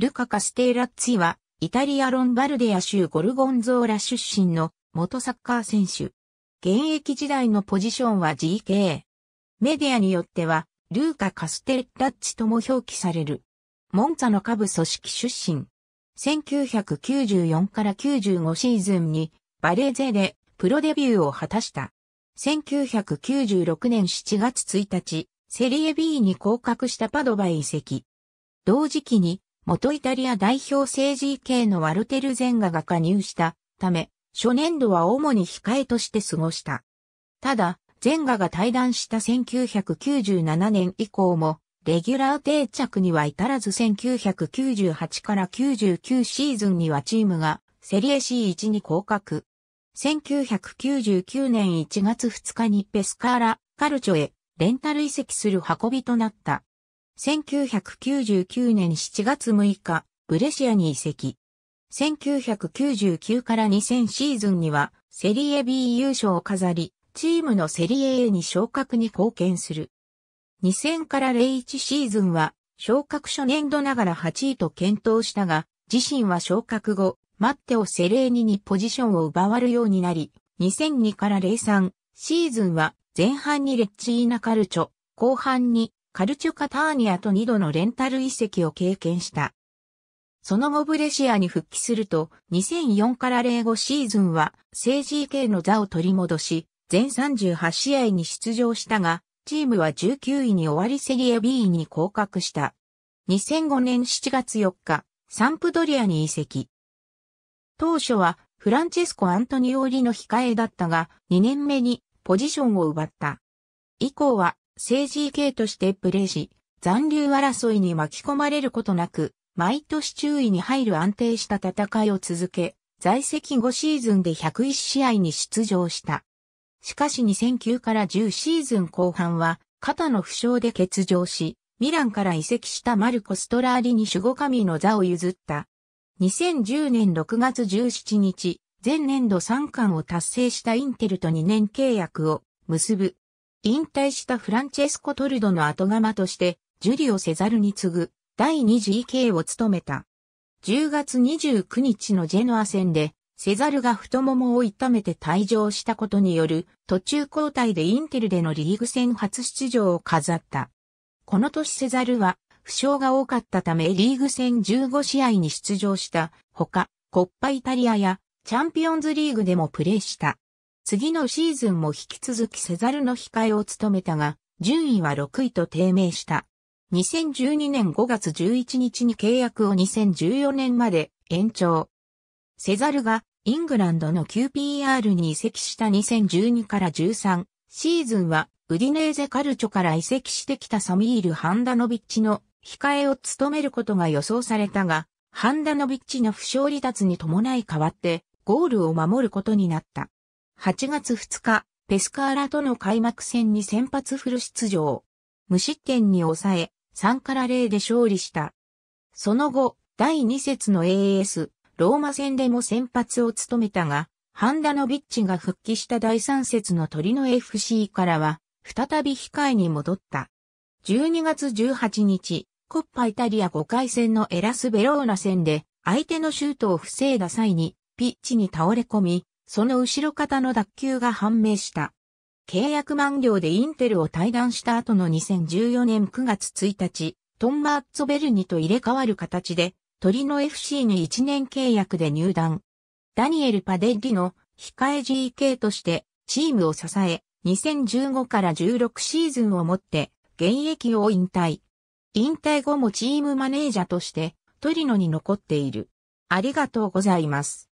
ルカ・カステーラッツィは、イタリア・ロンバルデア州ゴルゴンゾーラ出身の元サッカー選手。現役時代のポジションは GK。メディアによっては、ルーカ・カステラッィとも表記される。モンツァの下部組織出身。1994から95シーズンにバレーゼでプロデビューを果たした。1996年7月1日、セリエ B に降格したパドバ移籍。同時期に元イタリア代表政治系のワルテル・ゼンガが加入したため、初年度は主に控えとして過ごした。ただ、ゼンガが退団した1997年以降も、レギュラー定着には至らず1998から99シーズンにはチームがセリエ C1 に降格。1999年1月2日にペスカーラ、カルチョへレンタル移籍する運びとなった。1999年7月6日、ブレシアに移籍。1999から2000シーズンには、セリエ B 優勝を飾り、チームのセリエ A に昇格に貢献する。2000から01シーズンは、昇格初年度ながら8位と検討したが、自身は昇格後、マッテオ・セレーニにポジションを奪われるようになり、2002から03シーズンは前半にレッチーナカルチョ、後半にカルチュカターニアと2度のレンタル移籍を経験した。その後ブレシアに復帰すると、2004から05シーズンは、政治系の座を取り戻し、全38試合に出場したが、チームは19位に終わりセリエ B に降格した。2005年7月4日、サンプドリアに移籍。当初は、フランチェスコ・アントニオーリの控えだったが、2年目にポジションを奪った。以降は、政治系としてプレーし、残留争いに巻き込まれることなく、毎年注意に入る安定した戦いを続け、在籍5シーズンで101試合に出場した。しかし2009から10シーズン後半は、肩の負傷で欠場し、ミランから移籍したマルコ・ストラーリに守護神の座を譲った。2010年6月17日、前年度3冠を達成したインテルと2年契約を結ぶ引退したフランチェスコ・トルドの後釜として、ジュリオ・セザルに次ぐ第2次 EK を務めた。10月29日のジェノア戦で、セザルが太ももを痛めて退場したことによる途中交代でインテルでのリーグ戦初出場を飾った。この年セザルは負傷が多かったためリーグ戦15試合に出場したほか、コッパイタリアやチャンピオンズリーグでもプレーした。次のシーズンも引き続きセザルの控えを務めたが、順位は6位と低迷した。2012年5月11日に契約を2014年まで延長。セザルがイングランドの QPR に移籍した2012から13シーズンはウディネーゼカルチョから移籍してきたサミール・ハンダノビッチの控えを務めることが予想されたが、ハンダノビッチの負傷離脱に伴い変わってゴールを守ることになった。8月2日、ペスカーラとの開幕戦に先発フル出場。無失点に抑え、3から0で勝利した。その後、第2節の AS、ローマ戦でも先発を務めたが、ハンダノビッチが復帰した第3節の鳥の FC からは、再び控えに戻った。12月18日、コッパイタリア5回戦のエラス・ベローナ戦で、相手のシュートを防いだ際に、ピッチに倒れ込み、その後ろ方の脱臼が判明した。契約満了でインテルを退団した後の2014年9月1日、トンマッツォベルニと入れ替わる形で、トリノ FC に1年契約で入団。ダニエル・パデッリの控え GK としてチームを支え、2015から16シーズンをもって現役を引退。引退後もチームマネージャーとしてトリノに残っている。ありがとうございます。